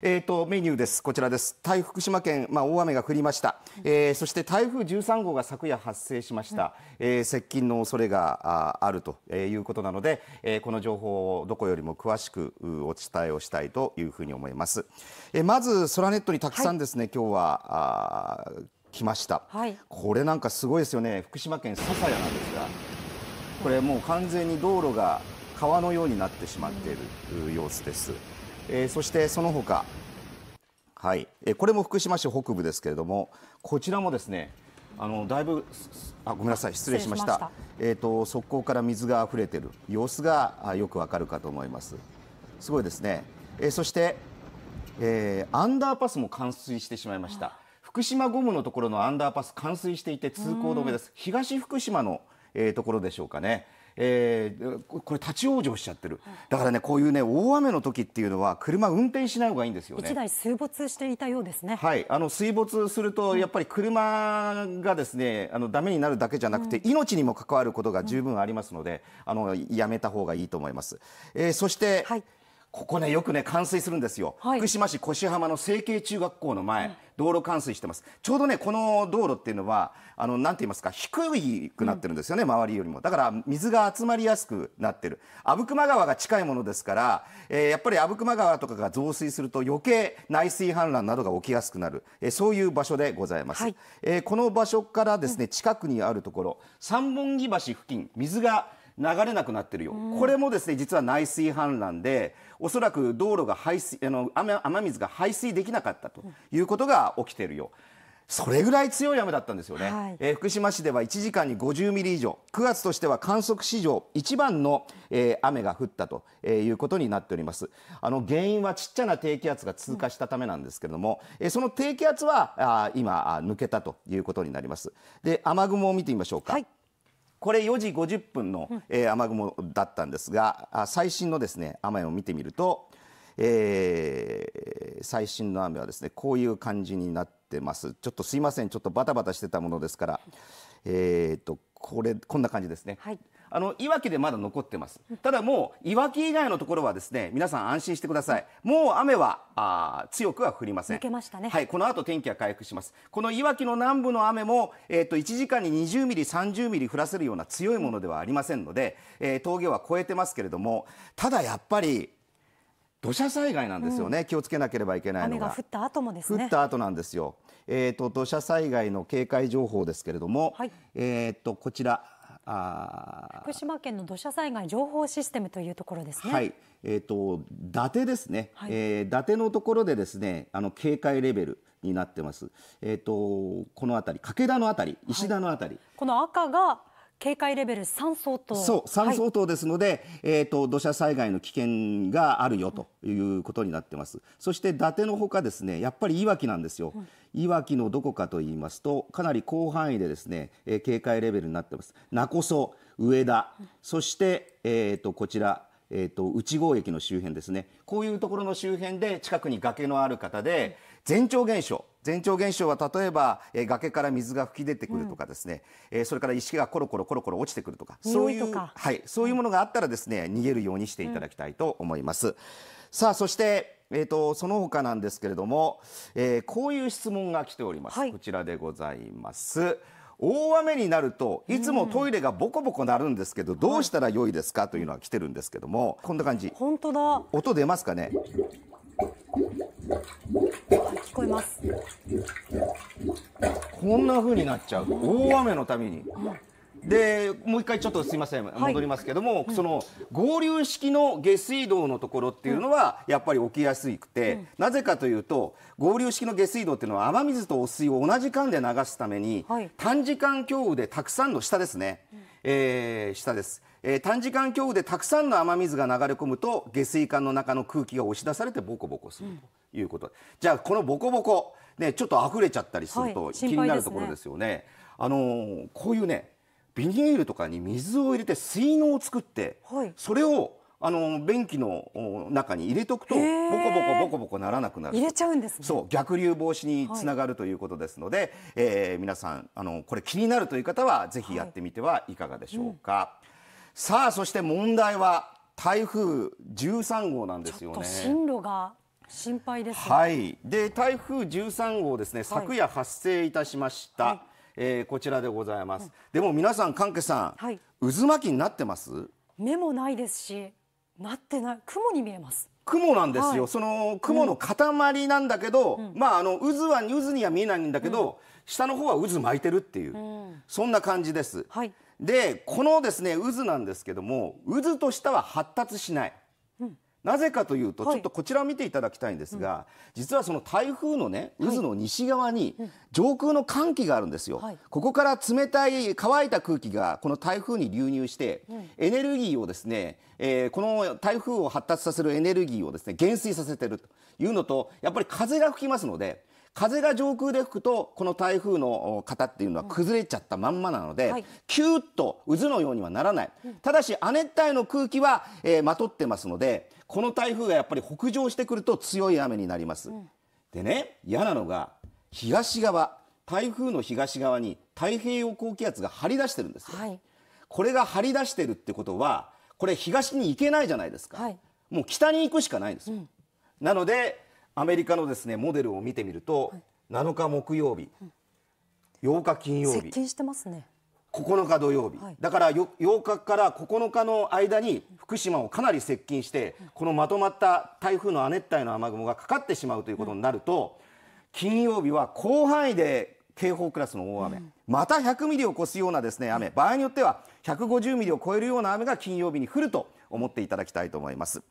えーと、メニューです、こちらです、台福島県、まあ、大雨が降りました、えー、そして台風13号が昨夜発生しました、えー、接近の恐れがあるということなので、えー、この情報をどこよりも詳しくお伝えをしたいというふうに思います。えー、まずソラネットにたくさんですね、はい、今日はあ来ました、はい、これなんかすごいですよね、福島県笹谷なんですが、これ、もう完全に道路が川のようになってしまっている様子です。えー、そしてその他、はいえー、これも福島市北部ですけれども、こちらもですね、あのだいぶあごめんなさい失礼しました。えっ、ー、と側溝から水が溢れている様子がよくわかるかと思います。すごいですね。えー、そして、えー、アンダーパスも冠水してしまいました。福島ゴムのところのアンダーパス冠水していて通行止めです。東福島の、えー、ところでしょうかね。えー、これ立ち往生しちゃってるだからねこういうね大雨の時っていうのは車運転しない方がいいんですよね1台水没していたようですねはいあの水没するとやっぱり車がですねあのダメになるだけじゃなくて、命にも関わることが十分ありますので、あのやめた方がいいと思います、えー、そして、はいここねよくね冠水するんですよ、はい、福島市越浜の成形中学校の前、うん、道路冠水してますちょうどねこの道路っていうのはあのなんて言いますか低くなってるんですよね、うん、周りよりもだから水が集まりやすくなってる阿武隈川が近いものですから、えー、やっぱり阿武隈川とかが増水すると余計内水氾濫などが起きやすくなる、えー、そういう場所でございます、はい、えー、この場所からですね近くにあるところ、三本木橋付近水が流れなくなってるよ、これもですね実は内水氾濫でおそらく道路が排水あの雨雨水が排水できなかったということが起きてるよ。それぐらい強い雨だったんですよね、はい、えー、福島市では1時間に50ミリ以上9月としては観測史上一番の、えー、雨が降ったと、えー、いうことになっておりますあの原因はちっちゃな低気圧が通過したためなんですけれども、うん、えその低気圧はあ今抜けたということになりますで雨雲を見てみましょうか、はいこれ4時50分の、えー、雨雲だったんですが、最新のですね雨を見てみると、えー、最新の雨はですねこういう感じになってます。ちょっとすいません、ちょっとバタバタしてたものですから、えーとこれこんな感じですね。はいあのいわきでまだ残ってますただもういわき以外のところはですね皆さん安心してくださいもう雨はあ強くは降りません、ね、はいこの後天気は回復しますこのいわきの南部の雨もえっ、ー、と1時間に20ミリ30ミリ降らせるような強いものではありませんので、えー、峠は越えてますけれどもただやっぱり土砂災害なんですよね、うん、気をつけなければいけないのが降った後もですね降った後なんですよえっ、ー、と土砂災害の警戒情報ですけれども、はい、えっ、とこちらあ福島県の土砂災害情報システムというところですね。はい、えっ、ー、と伊達ですね。はい、えー、伊達のところでですね、あの警戒レベルになってます。えっ、ー、とこの辺り、掛田の辺り、石田の辺り、はい、この赤が警戒レベル三相当そう三相当ですので、はい、えーと、土砂災害の危険があるよということになってます、うん、そして伊達のほかですねやっぱりいわきなんですよ、うん、いわきのどこかと言いますとかなり広範囲でですね、えー、警戒レベルになってますこそ、上田、うん、そして、えーと、こちらえーと、と内郷駅の周辺ですねこういうところの周辺で近くに崖のある方で、前兆現象前兆現象は例えば、え崖から水が噴き出てくるとかですね、え、うん、それから石がコロコロコロコロ落ちてくるとかそういうはいそういうものがあったらですね逃げるようにしていただきたいと思います、うん、さあそしてえーと、その他なんですけれども、えー、こういう質問が来ております、はい、こちらでございます大雨になるといつもトイレがボコボコなるんですけど、うん、どうしたら良いですかというのは来てるんですけどもこんな感じ本当だ音出ますかねこえますこんな風になっちゃう大雨のために、でもう一回ちょっとすいません、戻りますけども、その合流式の下水道のところっていうのはやっぱり起きやすくて、うん、なぜかというと合流式の下水道っていうのは雨水と汚水を同じ間で流すために、はい、短時間強雨でたくさんの下ですね、うん、えー、下です。えー、短時間強雨でたくさんの雨水が流れ込むと下水管の中の空気が押し出されてボコボコすると、いうことじゃあこのボコボコ、ね、ちょっと溢れちゃったりすると気になるところですよね。はい、ねあのこういうねビニールとかに水を入れて水のを作って、はい、それをあの便器の中に入れとくとボコボコボコボコならなくなる入れちゃうんです、ね、そう逆流防止につながるということですので、はい、えー、皆さんあのこれ気になるという方はぜひやってみてはいかがでしょうか、はいうん、さあそして問題は台風13号なんですよね進路が心配です、はい、で台風13号ですね、昨夜発生いたしました、はい、えー、こちらでございます、うん、でも皆さん関係さん、はい、渦巻きになってます目もないですしなってない雲に見えます雲なんですよ、はい、その雲の塊なんだけど、うん、まああの渦は渦には見えないんだけど、うん、下の方は渦巻いてるっていう、うん、そんな感じです、はい、でこのですね渦なんですけども渦としては発達しないなぜかというと、ちょっとこちらを見ていただきたいんですが、実はその台風のね渦の西側に上空の寒気があるんですよ、はい、ここから冷たい乾いた空気がこの台風に流入して、うん、エネルギーをですね、えー、この台風を発達させるエネルギーをですね減衰させているというのとやっぱり風が吹きますので風が上空で吹くとこの台風の型っていうのは崩れちゃったまんまなので、キューッと渦のようにはならないただし亜熱帯の空気は、えー、まとってますのでこの台風がやっぱり北上してくると強い雨になります、でね嫌なのが東側台風の東側に太平洋高気圧が張り出してるんですよ、はい、これが張り出してるってことはこれ東に行けないじゃないですか、はい、もう北に行くしかないんですよ、うん、なのでアメリカのですねモデルを見てみると、はい、7日木曜日、うん、8日金曜日接近してますね9日土曜日、はい、だから8日から9日の間に福島をかなり接近して、うん、このまとまった台風の亜熱帯の雨雲がかかってしまうということになると、うん、金曜日は広範囲で警報クラスの大雨、うん、また100ミリを超すようなですね雨、場合によっては150ミリを超えるような雨が金曜日に降ると思っていただきたいと思います。